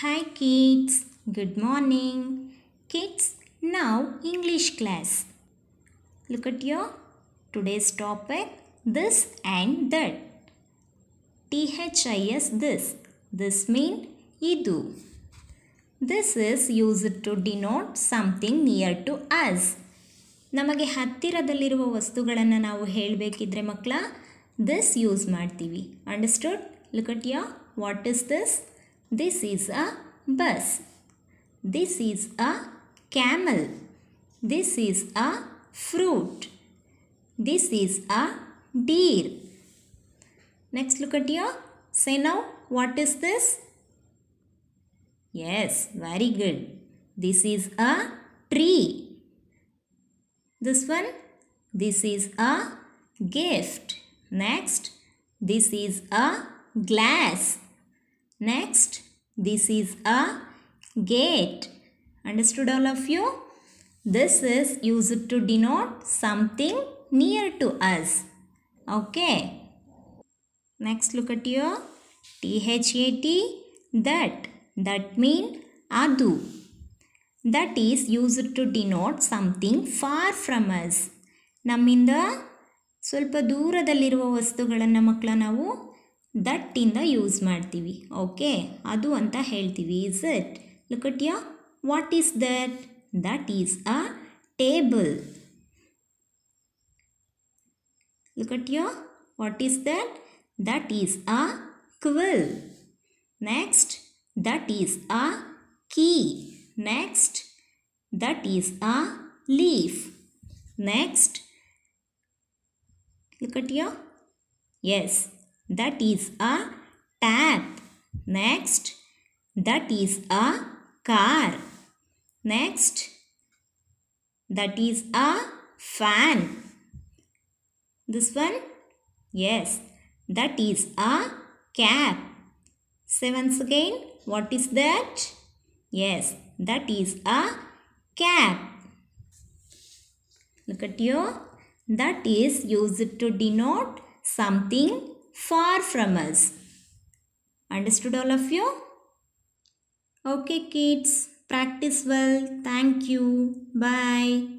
Hi kids, good morning. Kids, now English class. Look at your today's topic this and that. T-H-I-S, this. This mean, idu. This is used to denote something near to us. ನಮಗೆ ಹತ್ತಿರದಲ್ಲಿರುವ ವಸ್ತುಗಳನ್ನು ನಾವು makla, This use use ಮಾಡ್ತೀವಿ understood? Look at your, what is this? This is a bus. This is a camel. This is a fruit. This is a deer. Next look at here. Say now what is this? Yes, very good. This is a tree. This one. This is a gift. Next. This is a glass. Next. This is a gate. Understood all of you? This is used to denote something near to us. Okay. Next look at your T-H-A-T. That. That mean adu. That is used to denote something far from us. ನಮ್ಮಿಂದ ಸ್ವಲ್ಪ ದೂರದಲ್ಲಿರುವ ವಸ್ತುಗಳನ್ನು ಮಕ್ಕಳ ನಾವು that in the use martivi. Okay, adu anta healthivi is it? Look at ya. What is that? That is a table. Look at ya. What is that? That is a quill. Next, that is a key. Next, that is a leaf. Next, look at ya. Yes, that is a tap. Next, that is a car. Next, that is a fan. This one? Yes, that is a cap. Say once again, what is that? Yes, that is a cap. Look at you. That is used to denote something far from us. Understood all of you? Okay kids, practice well. Thank you. Bye.